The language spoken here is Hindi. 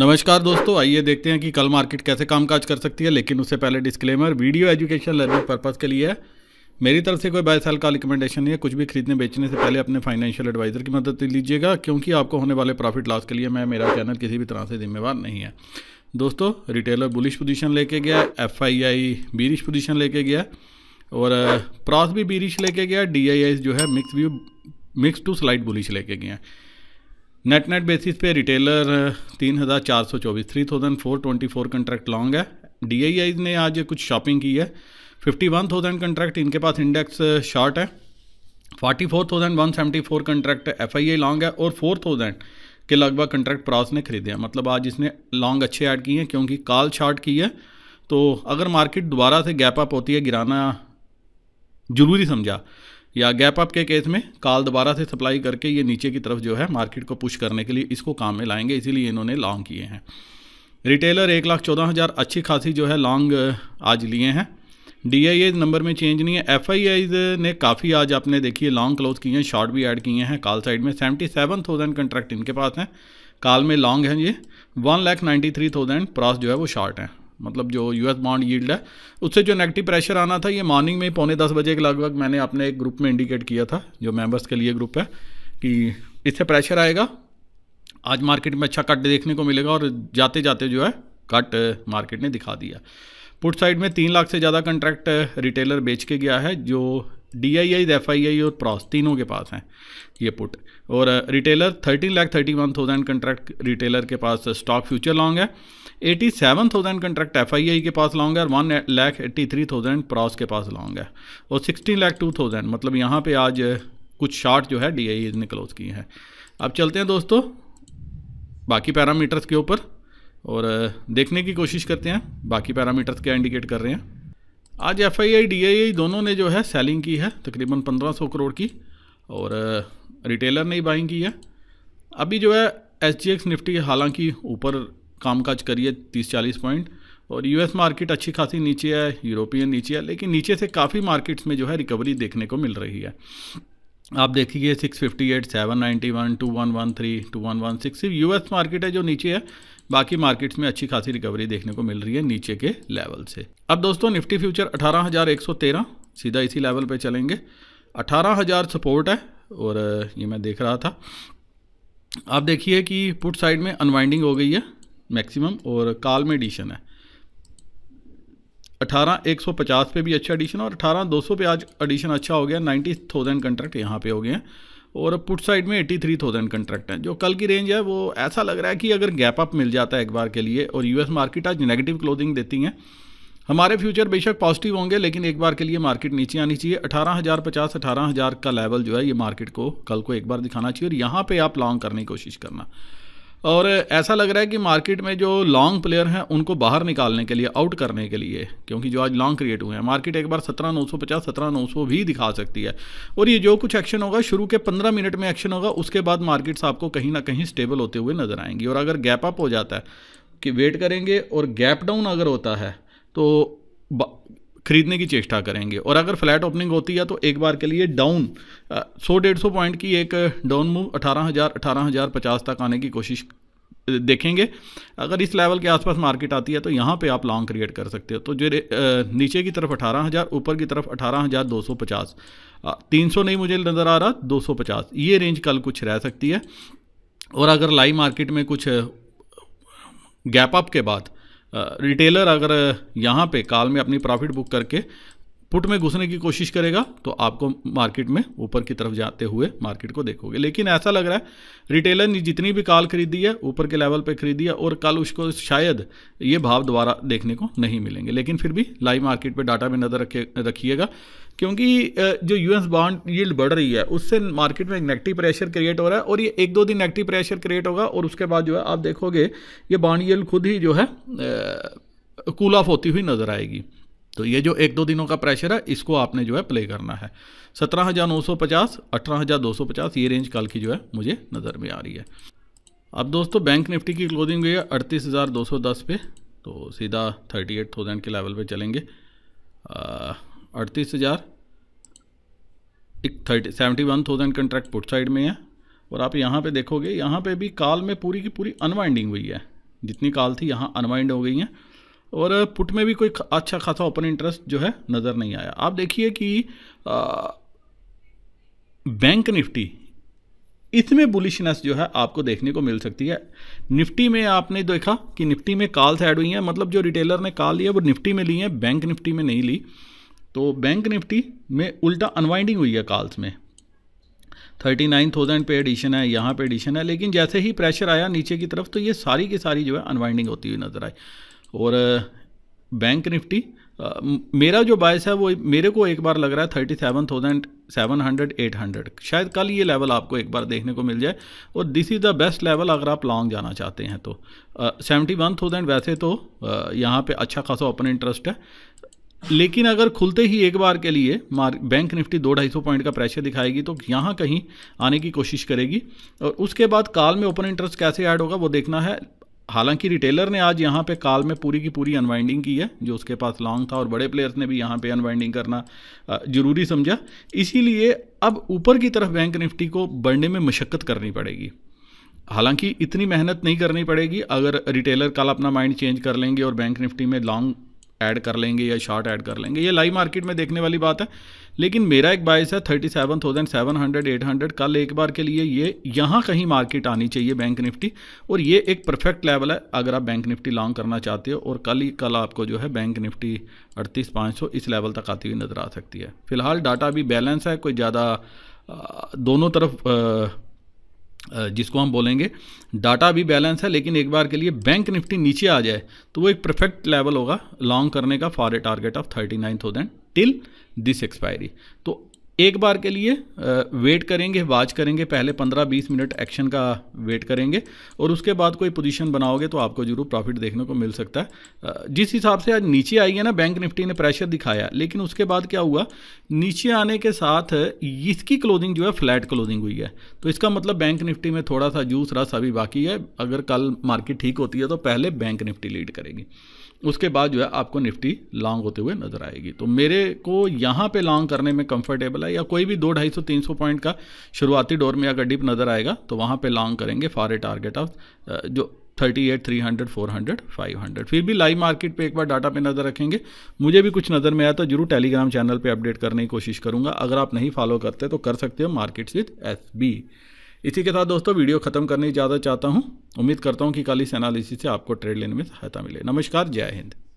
नमस्कार दोस्तों आइए देखते हैं कि कल मार्केट कैसे कामकाज कर सकती है लेकिन उससे पहले disclaimer video education learning purpose के लिए है मेरी तरफ से कोई बाय साल का रिकमेंडेशन नहीं है कुछ भी खरीदने बेचने से पहले अपने फाइनेंशियल एडवाइज़र की मदद लीजिएगा क्योंकि आपको होने वाले प्रॉफिट लॉस के लिए मैं मेरा चैनल किसी भी तरह से जिम्मेवार नहीं है दोस्तों रिटेलर बुलिश पोजीशन लेके गया F I I bearish position लेके गया और प्रॉस uh, भी बीरिश लेके गया डी आई आई जो है mix view mix to slide bullish लेके गया नेट नेट बेसिस पे रिटेलर uh, तीन हज़ार चार सौ चौबीस three thousand four twenty four contract long है डी आई आई ने आज कुछ शॉपिंग की है फिफ्टी वन थाउजेंड कंट्रैक्ट इनके पास इंडेक्स शॉर्ट uh, है forty four thousand one seventy four contract F I I long है और फोर थाउजेंड के लगभग कंट्रैक्ट प्रॉस ने खरीदे हैं मतलब आज इसने लॉन्ग अच्छे ऐड किए हैं क्योंकि कॉल शॉर्ट की है तो अगर मार्केट दोबारा से गैप अप होती है गिराना ज़रूरी समझा या गैप अप के केस में काल दोबारा से सप्लाई करके ये नीचे की तरफ जो है मार्केट को पुश करने के लिए इसको काम में लाएंगे इसीलिए इन्होंने लॉन्ग किए हैं रिटेलर एक लाख चौदह हज़ार अच्छी खासी जो है लॉन्ग आज लिए हैं डी आई एज नंबर में चेंज नहीं है एफ आई आईज ने काफ़ी आज आपने देखिए लॉन्ग क्लोज किए हैं शॉर्ट भी ऐड किए हैं काल साइड में सेवेंटी सेवन थाउजेंड कंट्रैक्ट इनके पास हैं काल में लॉन्ग हैं ये one lakh ninety three thousand pros जो है वो शॉर्ट हैं मतलब जो यूएस बॉन्ड यील्ड है उससे जो नेगेटिव प्रेशर आना था ये मॉर्निंग में पौने दस बजे के लगभग मैंने अपने एक ग्रुप में इंडिकेट किया था जो मेंबर्स के लिए ग्रुप है कि इससे प्रेशर आएगा आज मार्केट में अच्छा कट देखने को मिलेगा और जाते जाते जो है कट मार्केट ने दिखा दिया पुट साइड में तीन लाख से ज़्यादा कंट्रैक्ट रिटेलर बेच के गया है जो D I I F I आई और प्रॉस तीनों के पास हैं ये पुट और retailer thirteen lakh thirty one thousand contract retailer के पास स्टॉक फ्यूचर लॉन्ग है eighty seven thousand contract F I I के पास लॉन्ग है और one lakh eighty three thousand pros के पास लॉन्ग है और सिक्सटीन लाख टू थाउजेंड मतलब यहाँ पर आज uh, कुछ शार्ट जो है डी आई ने क्लोज की है अब चलते हैं दोस्तों बाकी पैरामीटर्स के ऊपर और uh, देखने की कोशिश करते हैं बाकी पैरामीटर्स क्या इंडिकेट कर रहे हैं आज F I I D I आई दोनों ने जो है सेलिंग की है तकरीबन 1500 करोड़ की और रिटेलर ने ही बाइंग की है अभी जो है एच जी एक्स निफ्टी हालांकि ऊपर कामकाज है तीस चालीस पॉइंट और यूएस मार्केट अच्छी खासी नीचे है यूरोपियन नीचे है लेकिन नीचे से काफ़ी मार्केट्स में जो है रिकवरी देखने को मिल रही है आप देखिए 658, 791, 2113, 2116 सिर्फ यूएस मार्केट है जो नीचे है बाकी मार्केट्स में अच्छी खासी रिकवरी देखने को मिल रही है नीचे के लेवल से अब दोस्तों निफ्टी फ्यूचर 18,113 सीधा इसी लेवल पे चलेंगे 18,000 सपोर्ट है और ये मैं देख रहा था आप देखिए कि पुट साइड में अनवाइंडिंग हो गई है मैक्सिमम और कॉल में एडिशन है अठारह एक सौ पचास पे भी अच्छा एडिशन और अठारह दो सौ पे आज एडिशन अच्छा हो गया नाइन्टी थाउजेंड कंट्रैक्ट यहाँ पे हो गए हैं और पुट साइड में एट्टी थ्री थाउजेंड कंट्रैक्ट हैं जो कल की रेंज है वो ऐसा लग रहा है कि अगर गैप अप मिल जाता है एक बार के लिए और यूएस मार्केट आज नेगेटिव क्लोजिंग देती हैं हमारे फ्यूचर बेशक पॉजिटिव होंगे लेकिन एक बार के लिए मार्केट नीचे आनी चाहिए अठारह हज़ार पचास अठारह हज़ार का लेवल जो है ये मार्केट को कल को एक बार दिखाना चाहिए और यहाँ पे आप लॉन्ग करने की कोशिश करना और ऐसा लग रहा है कि मार्केट में जो लॉन्ग प्लेयर हैं उनको बाहर निकालने के लिए आउट करने के लिए क्योंकि जो आज लॉन्ग क्रिएट हुए हैं मार्केट एक बार सत्रह नौ सौ पचास सत्रह नौ सौ भी दिखा सकती है और ये जो कुछ एक्शन होगा शुरू के पंद्रह मिनट में एक्शन होगा उसके बाद मार्केट्स आपको कहीं ना कहीं स्टेबल होते हुए नजर आएंगी और अगर गैप अप हो जाता है कि वेट करेंगे और गैप डाउन अगर होता है तो खरीदने की चेष्टा करेंगे और अगर फ्लैट ओपनिंग होती है तो एक बार के लिए डाउन सौ डेढ़ सौ पॉइंट की एक डाउन मूव अठारह हज़ार अठारह हज़ार पचास तक आने की कोशिश देखेंगे अगर इस लेवल के आसपास मार्केट आती है तो यहाँ पे आप लॉन्ग क्रिएट कर सकते हो तो जो नीचे की तरफ 18,000 ऊपर की तरफ 18,250 300 नहीं मुझे नज़र आ रहा 250 ये रेंज कल कुछ रह सकती है और अगर लाइव मार्केट में कुछ गैप अप के बाद रिटेलर अगर यहाँ पे काल में अपनी प्रॉफिट बुक करके पुट में घुसने की कोशिश करेगा तो आपको मार्केट में ऊपर की तरफ जाते हुए मार्केट को देखोगे लेकिन ऐसा लग रहा है रिटेलर ने जितनी भी कॉल खरीदी है ऊपर के लेवल पे खरीदी है और कल उसको शायद ये भाव दोबारा देखने को नहीं मिलेंगे लेकिन फिर भी लाइव मार्केट पे डाटा में नज़र रखे रखिएगा क्योंकि जो यूएस बॉन्ड यील्ड बढ़ रही है उससे मार्केट में एक नेगेटिव प्रेशर क्रिएट हो रहा है और ये एक दो दिन नेगेटिव प्रेशर क्रिएट होगा और उसके बाद जो है आप देखोगे ये बॉन्ड यील्ड खुद ही जो है कूल ऑफ होती हुई नज़र आएगी तो ये जो एक दो दिनों का प्रेशर है इसको आपने जो है प्ले करना है सत्रह हज़ार नौ सौ पचास अठारह हज़ार दो सौ पचास ये रेंज कल की जो है मुझे नज़र में आ रही है अब दोस्तों बैंक निफ्टी की क्लोजिंग हुई है अड़तीस हज़ार दो सौ दस पे तो सीधा थर्टी एट थाउजेंड के लेवल पे चलेंगे अड़तीस हज़ार एक thirty seventy one thousand contract put side में है और आप यहाँ पर देखोगे यहाँ पर भी कॉल में पूरी की पूरी अनवाइंडिंग हुई है जितनी कॉल थी यहाँ अनवाइंड हो गई हैं और पुट में भी कोई अच्छा खासा ओपन इंटरेस्ट जो है नज़र नहीं आया आप देखिए कि आ, बैंक निफ्टी इसमें बुलिशनेस जो है आपको देखने को मिल सकती है निफ्टी में आपने देखा कि निफ्टी में कॉल्स ऐड हुई हैं मतलब जो रिटेलर ने कॉल लिया वो निफ्टी में ली है बैंक निफ्टी में नहीं ली तो बैंक निफ्टी में उल्टा अनवाइंडिंग हुई है कॉल्स में थर्टी नाइन थाउजेंड पे एडिशन है यहाँ पे एडिशन है लेकिन जैसे ही प्रेशर आया नीचे की तरफ तो ये सारी की सारी जो है अनवाइंडिंग होती हुई नज़र आई और बैंक निफ्टी मेरा जो बायस है वो मेरे को एक बार लग रहा है thirty seven thousand seven hundred eight hundred शायद कल ये लेवल आपको एक बार देखने को मिल जाए और this is the best level अगर आप लॉन्ग जाना चाहते हैं तो सेवेंटी वन थाउजेंड वैसे तो यहाँ पे अच्छा खासा ओपन इंटरेस्ट है लेकिन अगर खुलते ही एक बार के लिए मार बैंक निफ्टी दो ढाई सौ पॉइंट का प्रेशर दिखाएगी तो यहाँ कहीं आने की कोशिश करेगी और उसके बाद काल में ओपन इंटरेस्ट कैसे ऐड होगा वो देखना है हालांकि रिटेलर ने आज यहाँ पे काल में पूरी की पूरी अनवाइंडिंग की है जो उसके पास लॉन्ग था और बड़े प्लेयर्स ने भी यहाँ पे अनवाइंडिंग करना ज़रूरी समझा इसीलिए अब ऊपर की तरफ बैंक निफ्टी को बढ़ने में मशक्क़त करनी पड़ेगी हालांकि इतनी मेहनत नहीं करनी पड़ेगी अगर रिटेलर कल अपना माइंड चेंज कर लेंगे और बैंक निफ्टी में लॉन्ग ऐड कर लेंगे या शॉर्ट ऐड कर लेंगे ये लाइव मार्केट में देखने वाली बात है लेकिन मेरा एक बायस है thirty seven thousand seven hundred eight hundred कल एक बार के लिए ये यहाँ कहीं मार्केट आनी चाहिए बैंक निफ्टी और ये एक परफेक्ट लेवल है अगर आप बैंक निफ्टी लॉन्ग करना चाहते हो और कल ही कल आपको जो है बैंक निफ्टी अड़तीस पाँच सौ इस लेवल तक आती हुई नज़र आ सकती है फिलहाल डाटा अभी बैलेंस है कोई ज़्यादा दोनों तरफ आ, जिसको हम बोलेंगे डाटा भी बैलेंस है लेकिन एक बार के लिए बैंक निफ्टी नीचे आ जाए तो वो एक परफेक्ट लेवल होगा लॉन्ग करने का for a target of thirty nine thousand till this expiry तो एक बार के लिए वेट करेंगे वाच करेंगे पहले 15-20 मिनट एक्शन का वेट करेंगे और उसके बाद कोई पोजीशन बनाओगे तो आपको जरूर प्रॉफिट देखने को मिल सकता है जिस हिसाब से आज नीचे आई है ना बैंक निफ्टी ने प्रेशर दिखाया लेकिन उसके बाद क्या हुआ नीचे आने के साथ इसकी क्लोजिंग जो है फ्लैट क्लोजिंग हुई है तो इसका मतलब बैंक निफ्टी में थोड़ा सा जूस रस अभी बाकी है अगर कल मार्केट ठीक होती है तो पहले बैंक निफ्टी लीड करेगी उसके बाद जो है आपको निफ्टी लॉन्ग होते हुए नजर आएगी तो मेरे को यहाँ पे लॉन्ग करने में कंफर्टेबल है या कोई भी दो ढाई सौ तीन सौ पॉइंट का शुरुआती डोर में अगर डिप नजर आएगा तो वहाँ पे लॉन्ग करेंगे फॉर ए टारगेट ऑफ जो thirty eight three hundred four hundred five hundred फिर भी लाइव मार्केट पे एक बार डाटा पे नज़र रखेंगे मुझे भी कुछ नज़र में आया तो जरूर टेलीग्राम चैनल पे अपडेट करने की कोशिश करूंगा अगर आप नहीं फॉलो करते तो कर सकते हो मार्केट्स विद एस इसी के साथ दोस्तों वीडियो खत्म करने ज़्यादा चाहता हूँ उम्मीद करता हूँ कि कल इस एनालिसिस से आपको ट्रेड लेने में सहायता मिले नमस्कार जय हिंद